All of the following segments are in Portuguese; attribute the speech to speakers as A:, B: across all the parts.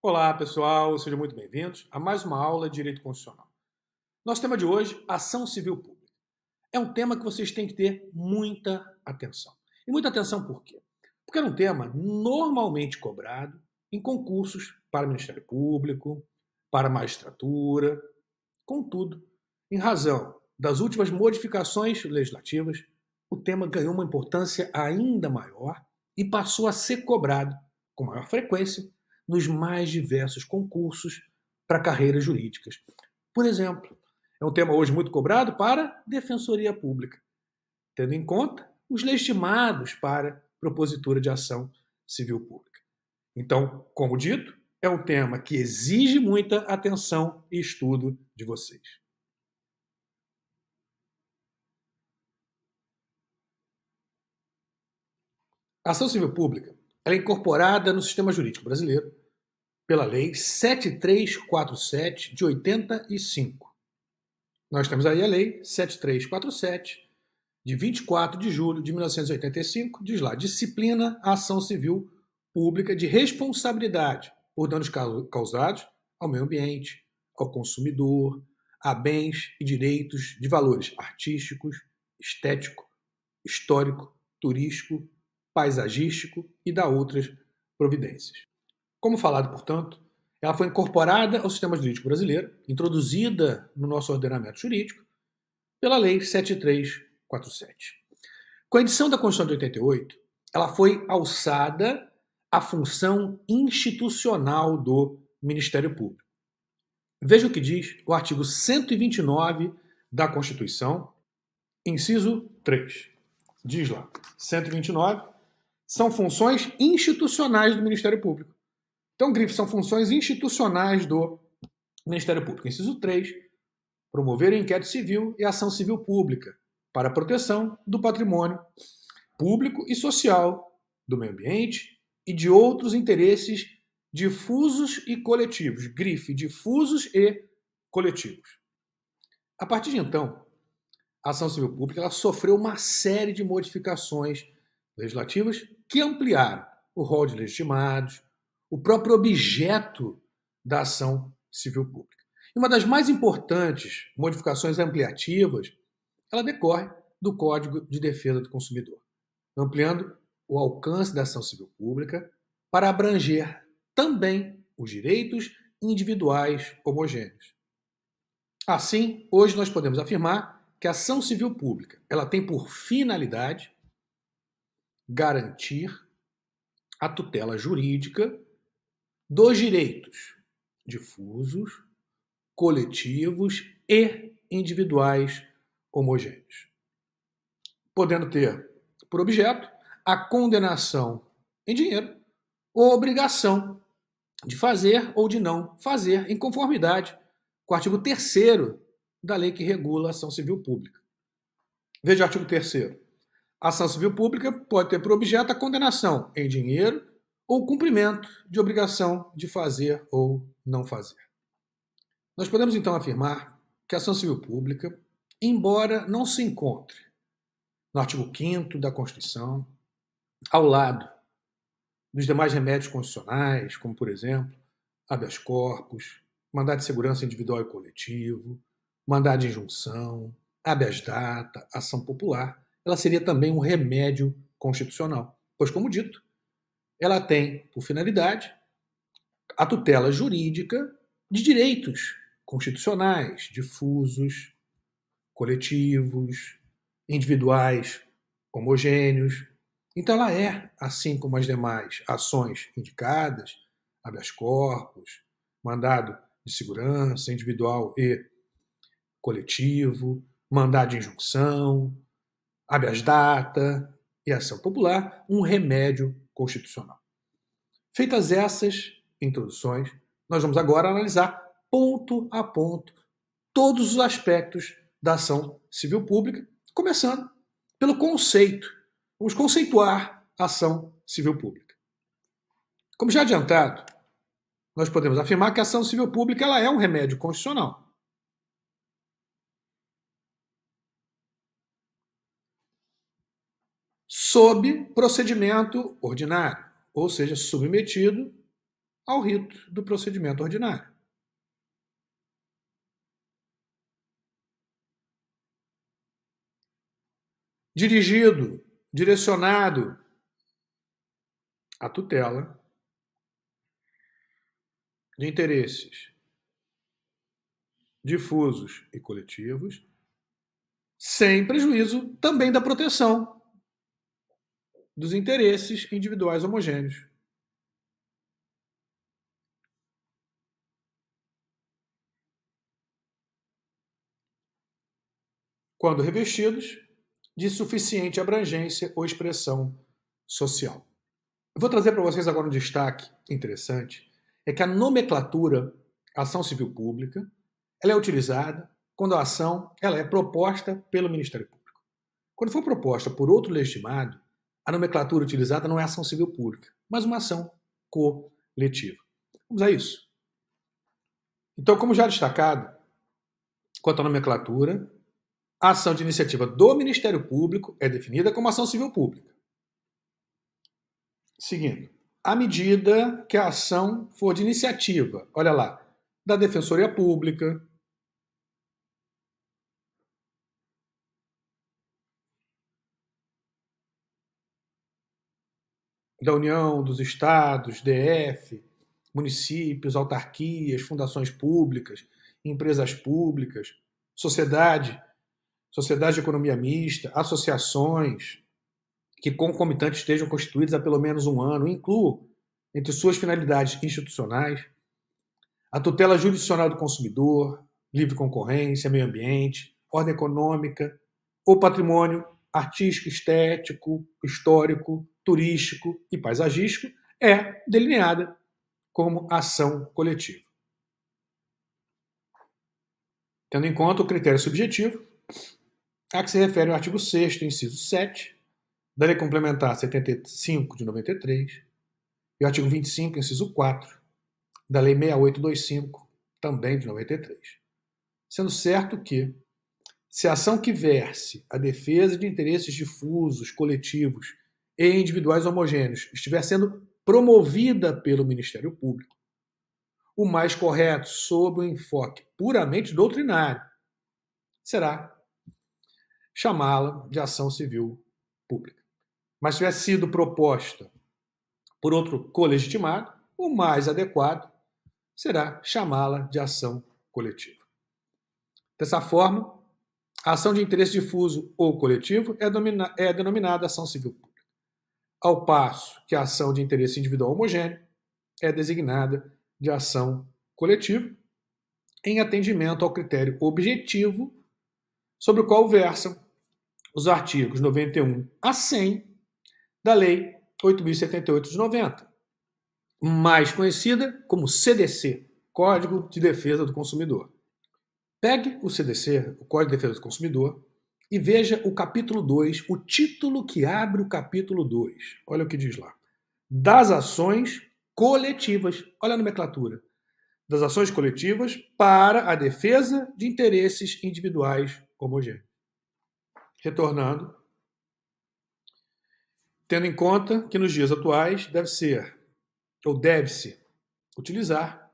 A: Olá, pessoal, sejam muito bem-vindos a mais uma aula de Direito Constitucional. Nosso tema de hoje, ação civil pública. É um tema que vocês têm que ter muita atenção. E muita atenção por quê? Porque é um tema normalmente cobrado em concursos para Ministério Público, para magistratura. Contudo, em razão das últimas modificações legislativas, o tema ganhou uma importância ainda maior e passou a ser cobrado com maior frequência nos mais diversos concursos para carreiras jurídicas. Por exemplo, é um tema hoje muito cobrado para defensoria pública, tendo em conta os legitimados para propositura de ação civil pública. Então, como dito, é um tema que exige muita atenção e estudo de vocês. A ação civil pública é incorporada no sistema jurídico brasileiro pela Lei 7347 de 85. Nós temos aí a Lei 7347 de 24 de julho de 1985, diz lá: disciplina a ação civil pública de responsabilidade por danos causados ao meio ambiente, ao consumidor, a bens e direitos de valores artísticos, estético, histórico, turístico, paisagístico e da outras providências. Como falado, portanto, ela foi incorporada ao sistema jurídico brasileiro, introduzida no nosso ordenamento jurídico, pela Lei 7347. Com a edição da Constituição de 88, ela foi alçada à função institucional do Ministério Público. Veja o que diz o artigo 129 da Constituição, inciso 3. Diz lá: 129 são funções institucionais do Ministério Público. Então, grif são funções institucionais do Ministério Público. Inciso 3. Promover inquérito civil e ação civil pública para a proteção do patrimônio público e social, do meio ambiente e de outros interesses difusos e coletivos. Grife, difusos e coletivos. A partir de então, a ação civil pública ela sofreu uma série de modificações legislativas que ampliaram o rol de legitimados, o próprio objeto da ação civil pública. E uma das mais importantes modificações ampliativas, ela decorre do Código de Defesa do Consumidor, ampliando o alcance da ação civil pública para abranger também os direitos individuais homogêneos. Assim, hoje nós podemos afirmar que a ação civil pública, ela tem por finalidade garantir a tutela jurídica dos direitos difusos, coletivos e individuais homogêneos, podendo ter por objeto a condenação em dinheiro ou obrigação de fazer ou de não fazer em conformidade com o artigo 3 da lei que regula a ação civil pública. Veja o artigo 3 A ação civil pública pode ter por objeto a condenação em dinheiro ou cumprimento de obrigação de fazer ou não fazer. Nós podemos então afirmar que a ação civil pública, embora não se encontre no artigo 5 da Constituição, ao lado dos demais remédios constitucionais, como por exemplo, habeas corpus, mandado de segurança individual e coletivo, mandado de injunção, habeas data, ação popular, ela seria também um remédio constitucional, pois como dito, ela tem por finalidade a tutela jurídica de direitos constitucionais, difusos, coletivos, individuais, homogêneos. Então ela é, assim como as demais ações indicadas, habeas corpus, mandado de segurança individual e coletivo, mandado de injunção, habeas data e ação popular, um remédio constitucional. Feitas essas introduções, nós vamos agora analisar ponto a ponto todos os aspectos da ação civil pública, começando pelo conceito. Vamos conceituar a ação civil pública. Como já adiantado, nós podemos afirmar que a ação civil pública ela é um remédio constitucional. sob procedimento ordinário, ou seja, submetido ao rito do procedimento ordinário. Dirigido, direcionado à tutela de interesses difusos e coletivos, sem prejuízo também da proteção dos interesses individuais homogêneos. Quando revestidos, de suficiente abrangência ou expressão social. Eu vou trazer para vocês agora um destaque interessante, é que a nomenclatura ação civil pública, ela é utilizada quando a ação ela é proposta pelo Ministério Público. Quando for proposta por outro legitimado, a nomenclatura utilizada não é ação civil pública, mas uma ação coletiva. Vamos a isso. Então, como já destacado, quanto à nomenclatura, a ação de iniciativa do Ministério Público é definida como ação civil pública. Seguindo, à medida que a ação for de iniciativa, olha lá, da Defensoria Pública, da União, dos estados, DF, municípios, autarquias, fundações públicas, empresas públicas, sociedade, sociedade de economia mista, associações que concomitantes estejam constituídas há pelo menos um ano, incluo, entre suas finalidades institucionais, a tutela jurisdicional do consumidor, livre concorrência, meio ambiente, ordem econômica, ou patrimônio artístico, estético, histórico, turístico e paisagístico é delineada como ação coletiva. Tendo em conta o critério subjetivo, a que se refere o artigo 6 inciso 7, da Lei Complementar 75 de 93, e o artigo 25, inciso 4, da Lei 6825, também de 93. Sendo certo que, se a ação que verse a defesa de interesses difusos, coletivos, e individuais homogêneos estiver sendo promovida pelo Ministério Público, o mais correto sob o um enfoque puramente doutrinário será chamá-la de ação civil pública. Mas se tiver sido proposta por outro colegitimado, o mais adequado será chamá-la de ação coletiva. Dessa forma, a ação de interesse difuso ou coletivo é, é denominada ação civil pública ao passo que a ação de interesse individual homogêneo é designada de ação coletiva, em atendimento ao critério objetivo sobre o qual versam os artigos 91 a 100 da Lei 8.078 de 90, mais conhecida como CDC, Código de Defesa do Consumidor. Pegue o CDC, o Código de Defesa do Consumidor, e veja o capítulo 2, o título que abre o capítulo 2. Olha o que diz lá. Das ações coletivas. Olha a nomenclatura. Das ações coletivas para a defesa de interesses individuais homogêneos. É. Retornando, tendo em conta que nos dias atuais deve ser, ou deve-se, utilizar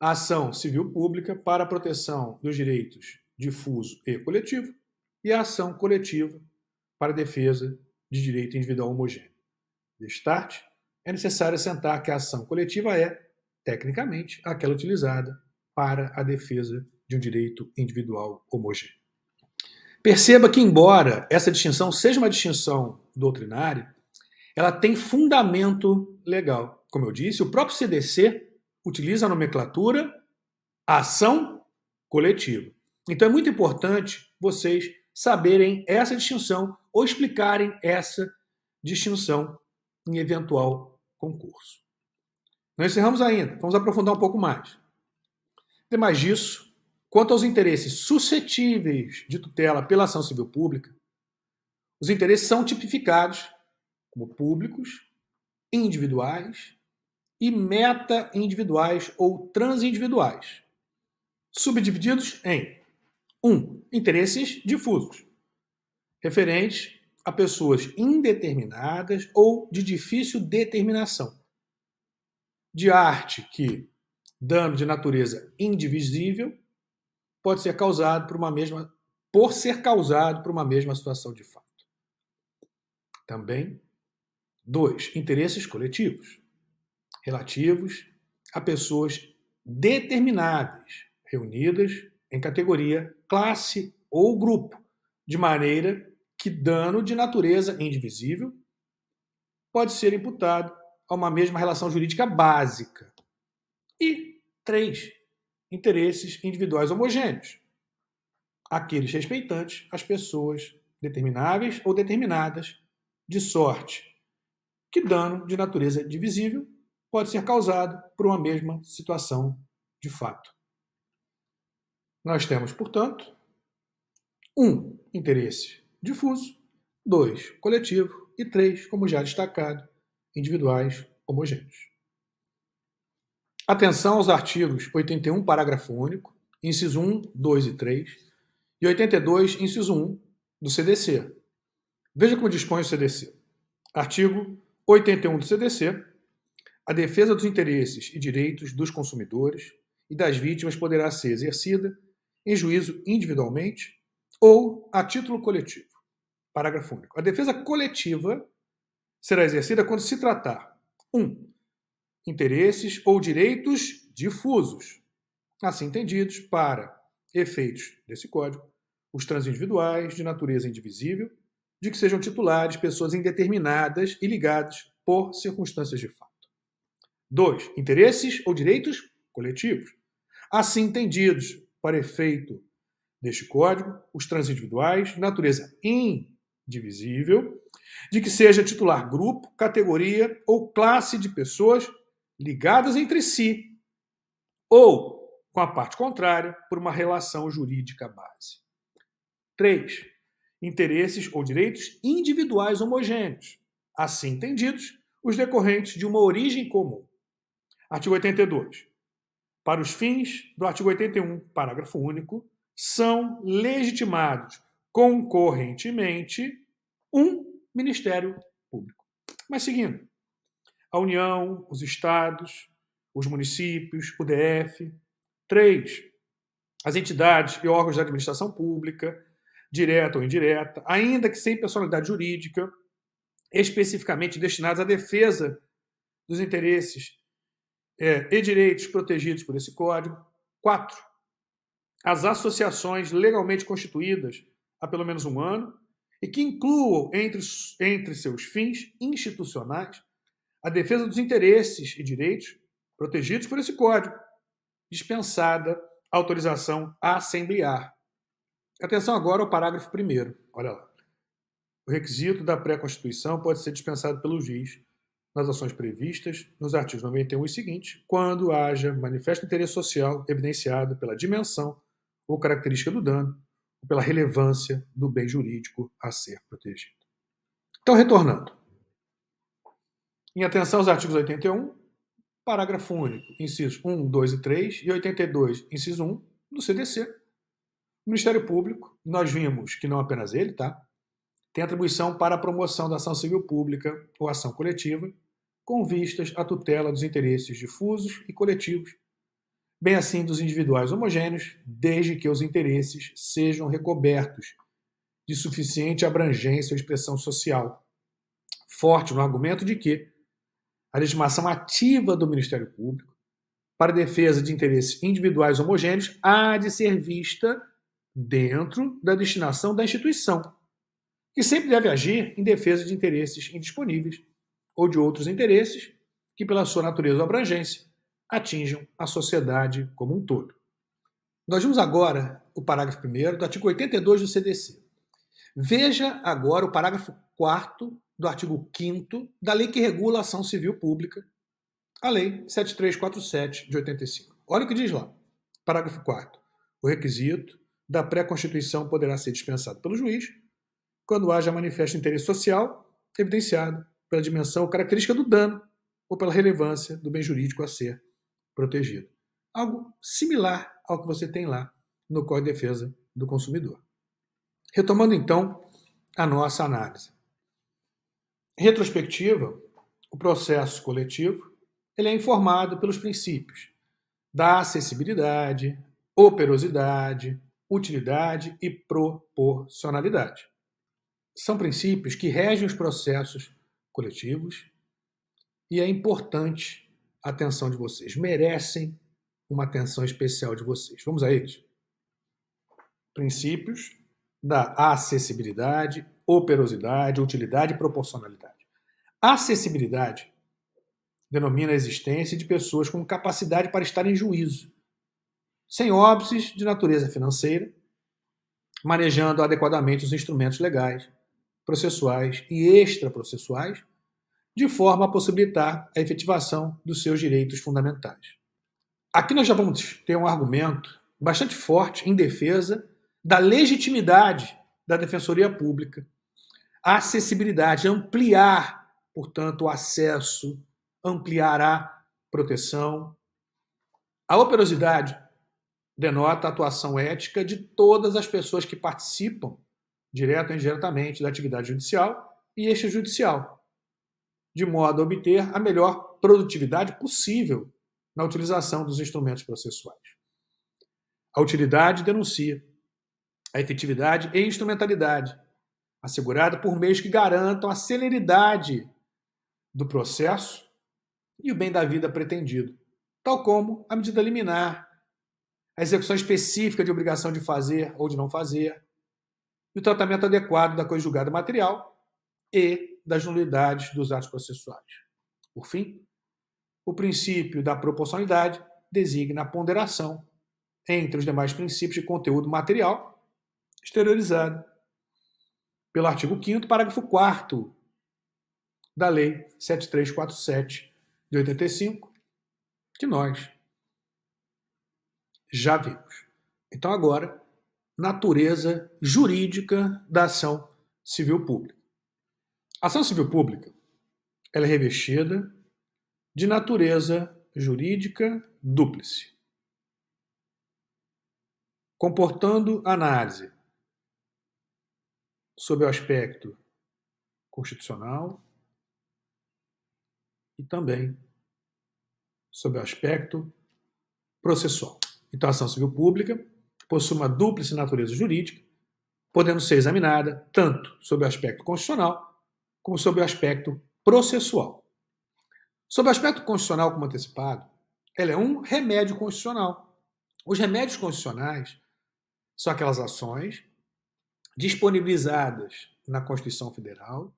A: a ação civil pública para a proteção dos direitos difuso e coletivo, e a ação coletiva para a defesa de direito individual homogêneo. De start, é necessário assentar que a ação coletiva é, tecnicamente, aquela utilizada para a defesa de um direito individual homogêneo. Perceba que, embora essa distinção seja uma distinção doutrinária, ela tem fundamento legal. Como eu disse, o próprio CDC utiliza a nomenclatura ação coletiva. Então é muito importante vocês saberem essa distinção ou explicarem essa distinção em eventual concurso. Não encerramos ainda, vamos aprofundar um pouco mais. Demais disso, quanto aos interesses suscetíveis de tutela pela ação civil pública, os interesses são tipificados como públicos, individuais e meta-individuais ou transindividuais, subdivididos em um, interesses difusos, referentes a pessoas indeterminadas ou de difícil determinação, de arte que dano de natureza indivisível pode ser causado por uma mesma por ser causado por uma mesma situação de fato. Também dois, interesses coletivos relativos a pessoas determinadas, reunidas em categoria, classe ou grupo, de maneira que dano de natureza indivisível pode ser imputado a uma mesma relação jurídica básica. E três, interesses individuais homogêneos, aqueles respeitantes às pessoas determináveis ou determinadas de sorte, que dano de natureza divisível pode ser causado por uma mesma situação de fato. Nós temos, portanto, um interesse difuso, dois coletivo e três, como já destacado, individuais homogêneos. Atenção aos artigos 81, parágrafo único, inciso 1, 2 e 3, e 82, inciso 1, do CDC. Veja como dispõe o CDC. Artigo 81 do CDC. A defesa dos interesses e direitos dos consumidores e das vítimas poderá ser exercida em juízo individualmente ou a título coletivo. Parágrafo único. A defesa coletiva será exercida quando se tratar 1. Um, interesses ou direitos difusos, assim entendidos para efeitos desse código, os transindividuais de natureza indivisível, de que sejam titulares pessoas indeterminadas e ligadas por circunstâncias de fato. 2. Interesses ou direitos coletivos, assim entendidos para efeito deste código, os transindividuais, natureza indivisível, de que seja titular grupo, categoria ou classe de pessoas ligadas entre si, ou com a parte contrária, por uma relação jurídica base. 3. Interesses ou direitos individuais homogêneos, assim entendidos, os decorrentes de uma origem comum. Artigo 82 para os fins do artigo 81, parágrafo único, são legitimados concorrentemente um Ministério Público. Mas seguindo, a União, os estados, os municípios, o DF. Três, as entidades e órgãos da administração pública, direta ou indireta, ainda que sem personalidade jurídica, especificamente destinados à defesa dos interesses é, e direitos protegidos por esse código. 4. As associações legalmente constituídas há pelo menos um ano e que incluam entre, entre seus fins institucionais a defesa dos interesses e direitos protegidos por esse código, dispensada autorização a assemblear. Atenção agora ao parágrafo 1. Olha lá. O requisito da pré-constituição pode ser dispensado pelo juiz nas ações previstas nos artigos 91 e seguintes, quando haja manifesto interesse social evidenciado pela dimensão ou característica do dano ou pela relevância do bem jurídico a ser protegido. Então, retornando. Em atenção aos artigos 81, parágrafo único, incisos 1, 2 e 3, e 82, inciso 1, do CDC. O Ministério Público, nós vimos que não apenas ele, tá? Tem atribuição para a promoção da ação civil pública ou ação coletiva, com vistas à tutela dos interesses difusos e coletivos, bem assim dos individuais homogêneos, desde que os interesses sejam recobertos de suficiente abrangência ou expressão social, forte no argumento de que a legitimação ativa do Ministério Público para defesa de interesses individuais homogêneos há de ser vista dentro da destinação da instituição, que sempre deve agir em defesa de interesses indisponíveis ou de outros interesses que, pela sua natureza ou abrangência, atinjam a sociedade como um todo. Nós vimos agora o parágrafo 1 do artigo 82 do CDC. Veja agora o parágrafo 4 do artigo 5 da lei que regula a ação civil pública, a Lei 7347 de 85. Olha o que diz lá. Parágrafo 4. O requisito da pré-constituição poderá ser dispensado pelo juiz quando haja manifesto interesse social evidenciado pela dimensão ou característica do dano ou pela relevância do bem jurídico a ser protegido. Algo similar ao que você tem lá no Código de Defesa do Consumidor. Retomando então a nossa análise. Retrospectiva, o processo coletivo, ele é informado pelos princípios da acessibilidade, operosidade, utilidade e proporcionalidade. São princípios que regem os processos coletivos. E é importante a atenção de vocês. Merecem uma atenção especial de vocês. Vamos a eles. Princípios da acessibilidade, operosidade, utilidade e proporcionalidade. Acessibilidade denomina a existência de pessoas com capacidade para estar em juízo, sem óbices de natureza financeira, manejando adequadamente os instrumentos legais, processuais e extraprocessuais de forma a possibilitar a efetivação dos seus direitos fundamentais. Aqui nós já vamos ter um argumento bastante forte em defesa da legitimidade da Defensoria Pública, a acessibilidade, ampliar, portanto, o acesso, ampliar a proteção. A operosidade denota a atuação ética de todas as pessoas que participam, direta ou indiretamente, da atividade judicial e extrajudicial, de modo a obter a melhor produtividade possível na utilização dos instrumentos processuais. A utilidade denuncia a efetividade e instrumentalidade, assegurada por meios que garantam a celeridade do processo e o bem da vida pretendido, tal como a medida liminar, a execução específica de obrigação de fazer ou de não fazer, e o tratamento adequado da coisa julgada material e das nulidades dos atos processuais. Por fim, o princípio da proporcionalidade designa a ponderação entre os demais princípios de conteúdo material exteriorizado pelo artigo 5 parágrafo 4 da Lei 7347 de 85, que nós já vimos. Então agora, natureza jurídica da ação civil pública ação civil pública ela é revestida de natureza jurídica dúplice, comportando análise sob o aspecto constitucional e também sob o aspecto processual. Então, a ação civil pública possui uma dúplice natureza jurídica, podendo ser examinada tanto sob o aspecto constitucional como sobre o aspecto processual. Sobre o aspecto constitucional como antecipado, ela é um remédio constitucional. Os remédios constitucionais são aquelas ações disponibilizadas na Constituição Federal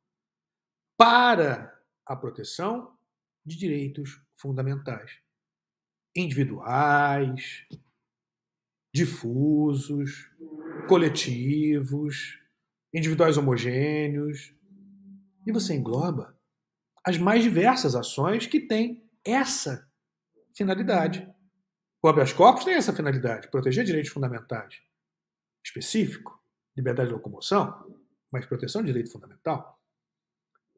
A: para a proteção de direitos fundamentais individuais, difusos, coletivos, individuais homogêneos, e você engloba as mais diversas ações que têm essa finalidade. O habeas corpus tem essa finalidade, proteger direitos fundamentais. Específico, liberdade de locomoção, mas proteção de direito fundamental.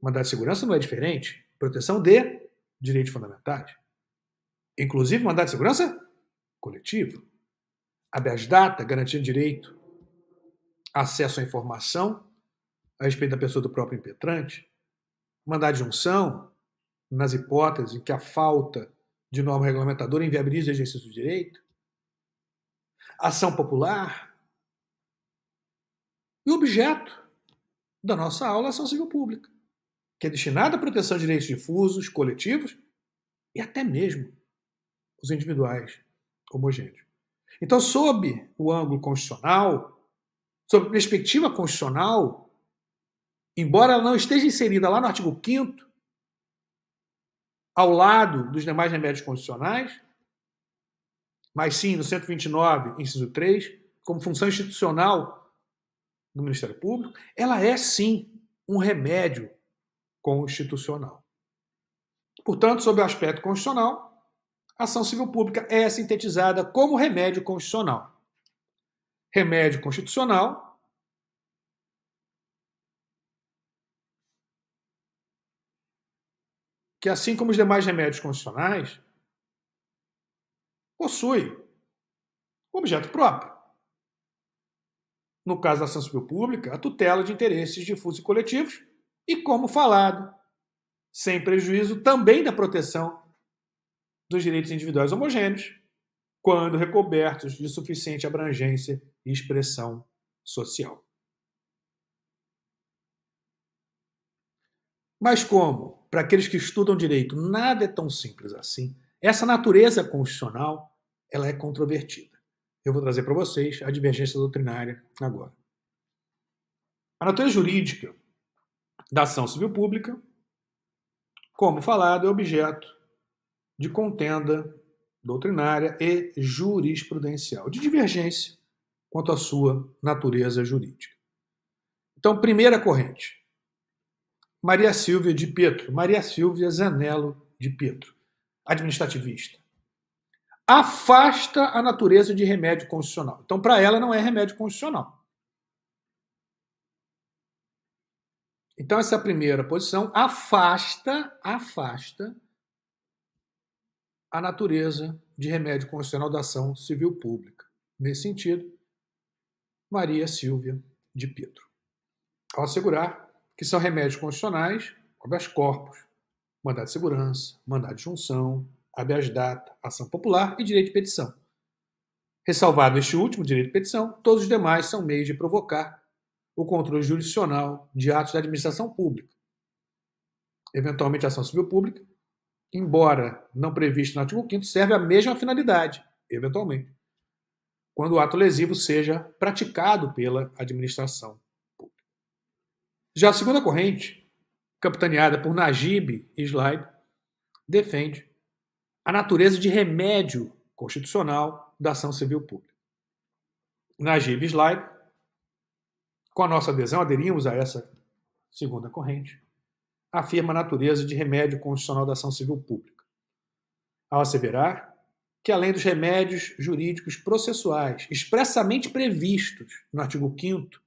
A: Mandado de segurança não é diferente, proteção de direitos fundamentais. Inclusive mandado de segurança coletivo. Habeas data, garantia de direito, acesso à informação a respeito da pessoa do próprio impetrante, mandar adjunção nas hipóteses em que a falta de norma regulamentadora inviabiliza o exercício do direito, ação popular e o objeto da nossa aula ação civil pública, que é destinada à proteção de direitos difusos, coletivos e até mesmo os individuais homogêneos. Então, sob o ângulo constitucional, sob a perspectiva constitucional, embora ela não esteja inserida lá no artigo 5 ao lado dos demais remédios condicionais, mas sim no 129, inciso 3, como função institucional do Ministério Público, ela é sim um remédio constitucional. Portanto, sob o aspecto constitucional, a ação civil pública é sintetizada como remédio constitucional. Remédio constitucional que, assim como os demais remédios constitucionais, possui objeto próprio. No caso da ação civil pública, a tutela de interesses difusos e coletivos, e como falado, sem prejuízo também da proteção dos direitos individuais homogêneos, quando recobertos de suficiente abrangência e expressão social. Mas como, para aqueles que estudam direito, nada é tão simples assim, essa natureza constitucional ela é controvertida. Eu vou trazer para vocês a divergência doutrinária agora. A natureza jurídica da ação civil pública, como falado, é objeto de contenda doutrinária e jurisprudencial, de divergência quanto à sua natureza jurídica. Então, primeira corrente, Maria Silvia de Pietro, Maria Silvia Zanello de Pietro, administrativista. Afasta a natureza de remédio constitucional. Então, para ela, não é remédio constitucional. Então, essa é a primeira posição afasta, afasta a natureza de remédio constitucional da ação civil pública. Nesse sentido, Maria Silvia de Pietro. Ao assegurar que são remédios constitucionais, habeas corpus, mandado de segurança, mandado de junção, habeas data, ação popular e direito de petição. Ressalvado este último, direito de petição, todos os demais são meios de provocar o controle jurisdicional de atos da administração pública, eventualmente ação civil pública, embora não previsto no artigo 5 serve a mesma finalidade, eventualmente, quando o ato lesivo seja praticado pela administração já a segunda corrente, capitaneada por Najib Islaid, defende a natureza de remédio constitucional da ação civil pública. Najib Islaid, com a nossa adesão, aderimos a essa segunda corrente, afirma a natureza de remédio constitucional da ação civil pública, ao asseverar que, além dos remédios jurídicos processuais expressamente previstos no artigo 5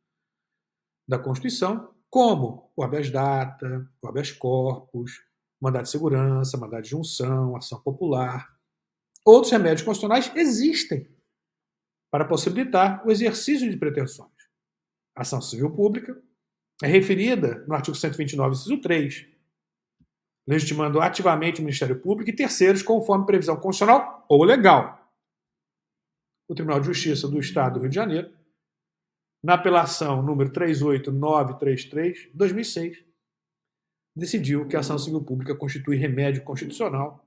A: da Constituição, como o habeas data, o habeas corpus, mandado de segurança, mandado de junção, ação popular. Outros remédios constitucionais existem para possibilitar o exercício de pretensões. A ação civil pública é referida no artigo 129, inciso 3, legitimando ativamente o Ministério Público e terceiros conforme previsão constitucional ou legal. O Tribunal de Justiça do Estado do Rio de Janeiro na apelação número 38933, 2006, decidiu que a ação civil pública constitui remédio constitucional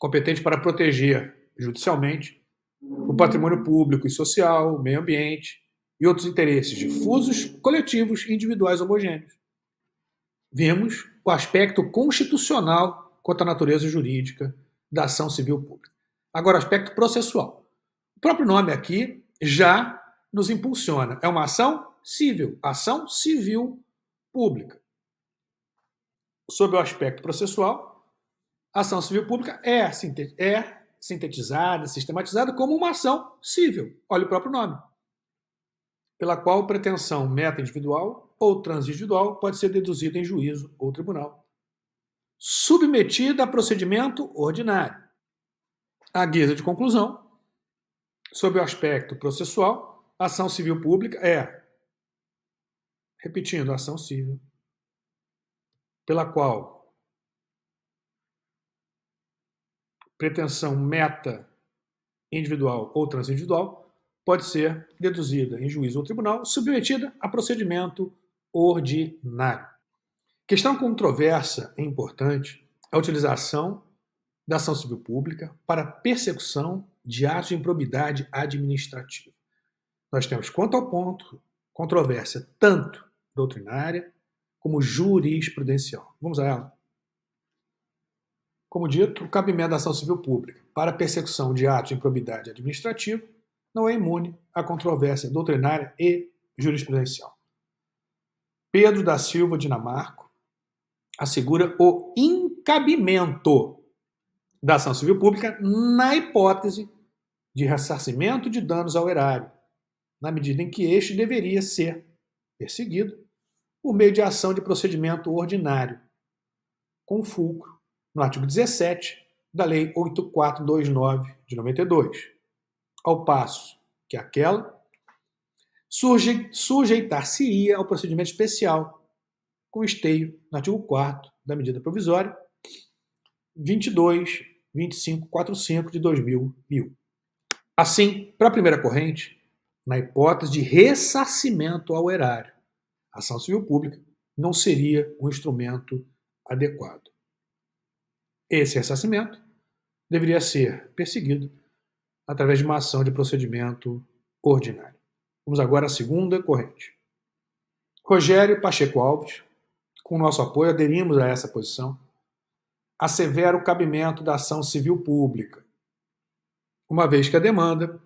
A: competente para proteger judicialmente o patrimônio público e social, o meio ambiente e outros interesses difusos, coletivos e individuais homogêneos. Vemos o aspecto constitucional quanto à natureza jurídica da ação civil pública. Agora, aspecto processual. O próprio nome aqui já nos impulsiona. É uma ação civil, ação civil pública. Sob o aspecto processual, ação civil pública é, é, sintetizada, sistematizada como uma ação civil. Olha o próprio nome. Pela qual pretensão meta individual ou transindividual pode ser deduzida em juízo ou tribunal. Submetida a procedimento ordinário. A guisa de conclusão, sob o aspecto processual, Ação civil pública é, repetindo, ação civil, pela qual pretensão, meta individual ou transindividual pode ser deduzida em juízo ou tribunal, submetida a procedimento ordinário. Questão controversa e importante é a utilização da ação civil pública para persecução de atos de improbidade administrativa. Nós temos quanto ao ponto controvérsia tanto doutrinária como jurisprudencial. Vamos a ela. Como dito, o cabimento da ação civil pública para persecução de atos de improbidade administrativa não é imune à controvérsia doutrinária e jurisprudencial. Pedro da Silva Dinamarco assegura o incabimento da ação civil pública na hipótese de ressarcimento de danos ao erário, na medida em que este deveria ser perseguido por meio de ação de procedimento ordinário, com fulcro no artigo 17 da Lei 8429 de 92. Ao passo que aquela sujeitar-se-ia ao procedimento especial, com esteio no artigo 4 da medida provisória 22 2545 de 2000. Assim, para a primeira corrente, na hipótese de ressarcimento ao erário. A ação civil pública não seria um instrumento adequado. Esse ressarcimento deveria ser perseguido através de uma ação de procedimento ordinário. Vamos agora à segunda corrente. Rogério Pacheco Alves, com nosso apoio, aderimos a essa posição, assevera o cabimento da ação civil pública, uma vez que a demanda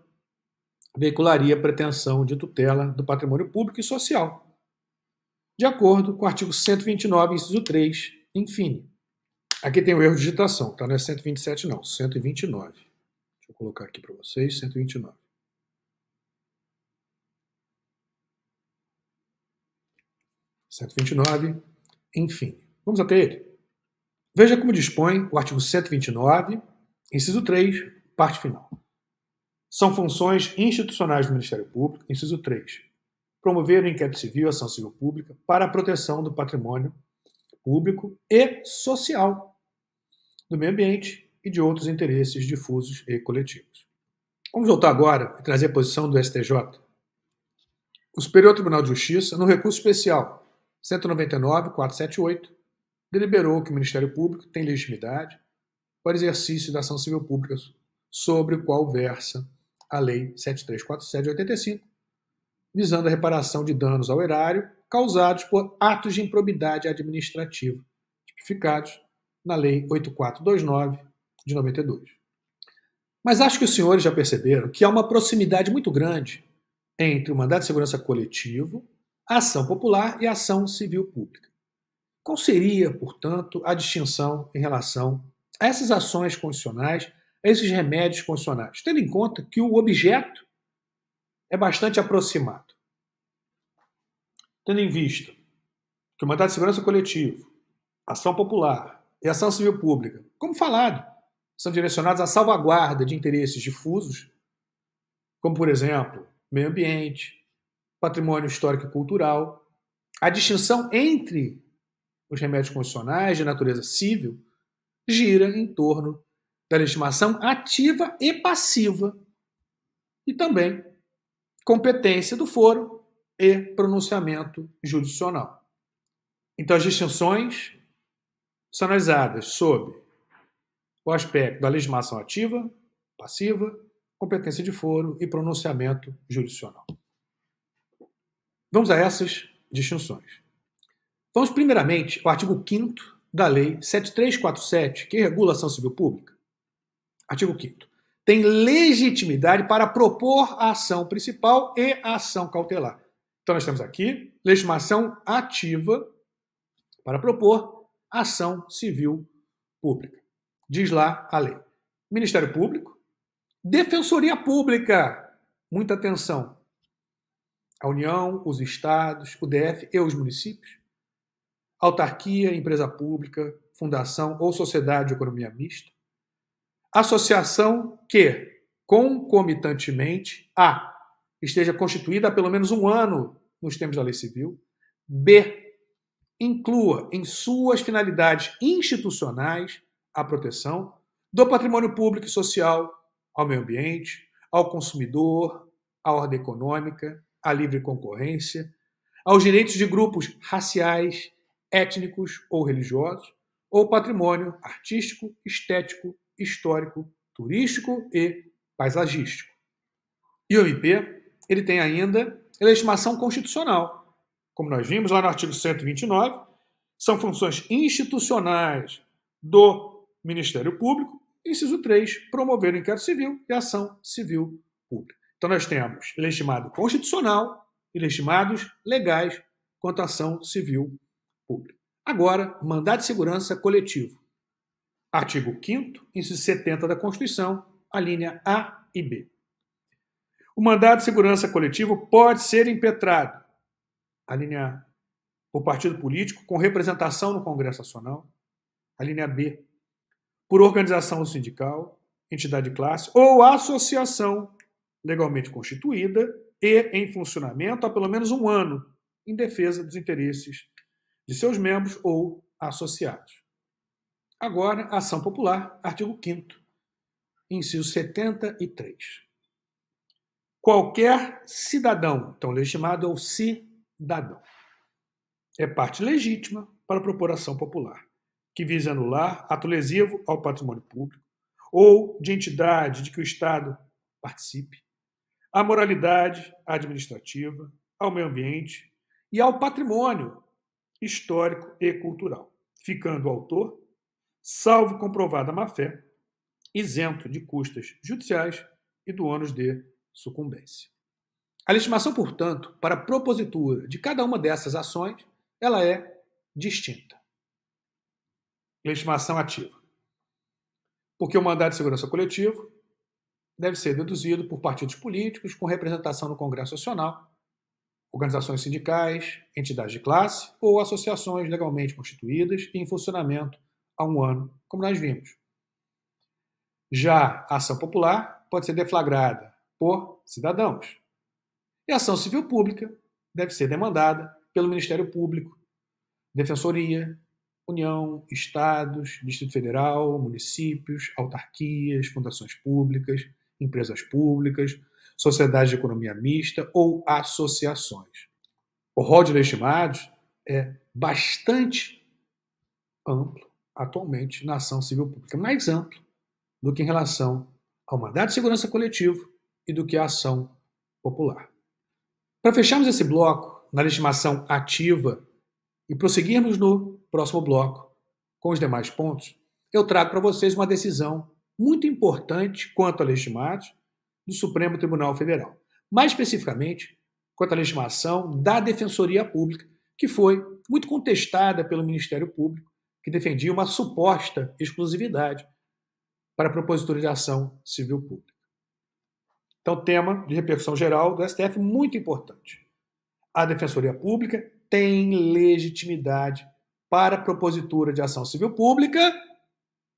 A: veicularia a pretensão de tutela do patrimônio público e social, de acordo com o artigo 129, inciso 3, enfim. Aqui tem o erro de digitação, tá? Não é 127 não, 129. Deixa eu colocar aqui para vocês, 129. enfim. Vamos até ele. Veja como dispõe o artigo 129, inciso 3, parte final. São funções institucionais do Ministério Público, inciso 3. Promover o inquérito civil e ação civil pública para a proteção do patrimônio público e social, do meio ambiente e de outros interesses difusos e coletivos. Vamos voltar agora e trazer a posição do STJ. O Superior Tribunal de Justiça, no recurso especial 199.478, deliberou que o Ministério Público tem legitimidade para exercício da ação civil pública sobre o qual versa a Lei 7347 de 85, visando a reparação de danos ao erário causados por atos de improbidade administrativa, tipificados na Lei 8429 de 92. Mas acho que os senhores já perceberam que há uma proximidade muito grande entre o mandato de segurança coletivo, a ação popular e a ação civil pública. Qual seria, portanto, a distinção em relação a essas ações constitucionais a esses remédios constitucionais, tendo em conta que o objeto é bastante aproximado. Tendo em vista que o mandato de segurança coletivo, ação popular e ação civil pública, como falado, são direcionados à salvaguarda de interesses difusos, como, por exemplo, meio ambiente, patrimônio histórico e cultural, a distinção entre os remédios constitucionais de natureza civil gira em torno da Legitimação ativa e passiva. E também competência do foro e pronunciamento judicial. Então, as distinções são analisadas sob o aspecto da legitimação ativa, passiva, competência de foro e pronunciamento judicial. Vamos a essas distinções. Vamos, primeiramente, ao artigo 5 da Lei 7347, que regula a ação civil pública. Artigo 5 tem legitimidade para propor a ação principal e a ação cautelar. Então nós temos aqui legitimação ativa para propor ação civil pública. Diz lá a lei. Ministério Público, Defensoria Pública. Muita atenção. A União, os estados, o DF e os municípios. Autarquia, empresa pública, fundação ou sociedade de economia mista associação que, concomitantemente, a. esteja constituída há pelo menos um ano nos termos da lei civil, b. inclua em suas finalidades institucionais a proteção do patrimônio público e social, ao meio ambiente, ao consumidor, à ordem econômica, à livre concorrência, aos direitos de grupos raciais, étnicos ou religiosos, ou patrimônio artístico, estético histórico, turístico e paisagístico. E o IP ele tem ainda legitimação é constitucional. Como nós vimos lá no artigo 129, são funções institucionais do Ministério Público. Inciso 3, promover o inquérito civil e ação civil pública. Então nós temos legitimado é constitucional e legitimados é legais quanto à ação civil pública. Agora, mandado de segurança coletivo. Artigo 5 inciso 70 da Constituição, a linha A e B. O mandado de segurança coletivo pode ser impetrado, a linha A, por partido político com representação no Congresso Nacional, a linha B, por organização sindical, entidade de classe ou associação legalmente constituída e em funcionamento há pelo menos um ano em defesa dos interesses de seus membros ou associados. Agora, ação popular, artigo 5 inciso 73. Qualquer cidadão, então legitimado é o cidadão, é parte legítima para a propor ação popular, que visa anular ato lesivo ao patrimônio público ou de entidade de que o Estado participe, à moralidade administrativa, ao meio ambiente e ao patrimônio histórico e cultural, ficando o autor salvo comprovada má-fé, isento de custas judiciais e do ônus de sucumbência. A legitimação, portanto, para a propositura de cada uma dessas ações, ela é distinta. Legitimação ativa. Porque o mandato de segurança coletivo deve ser deduzido por partidos políticos com representação no Congresso Nacional, organizações sindicais, entidades de classe ou associações legalmente constituídas e em funcionamento a um ano, como nós vimos. Já a ação popular pode ser deflagrada por cidadãos. E a ação civil pública deve ser demandada pelo Ministério Público, Defensoria, União, Estados, Distrito Federal, municípios, autarquias, fundações públicas, empresas públicas, sociedades de economia mista ou associações. O rol de estimados é bastante amplo atualmente na ação civil pública mais amplo do que em relação ao mandato de segurança coletivo e do que a ação popular. Para fecharmos esse bloco na legitimação ativa e prosseguirmos no próximo bloco com os demais pontos, eu trago para vocês uma decisão muito importante quanto a legitimados do Supremo Tribunal Federal. Mais especificamente, quanto à legitimação da Defensoria Pública, que foi muito contestada pelo Ministério Público que defendia uma suposta exclusividade para a propositura de ação civil pública. Então, tema de repercussão geral do STF muito importante. A Defensoria Pública tem legitimidade para a propositura de ação civil pública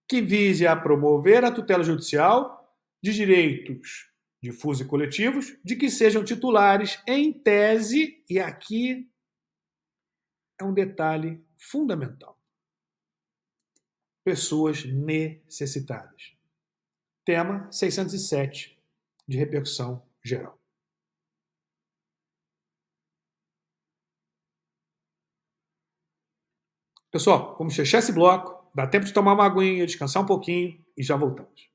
A: que vise a promover a tutela judicial de direitos difusos e coletivos de que sejam titulares em tese, e aqui é um detalhe fundamental pessoas necessitadas. Tema 607 de repercussão geral. Pessoal, vamos fechar esse bloco, dá tempo de tomar uma aguinha, descansar um pouquinho e já voltamos.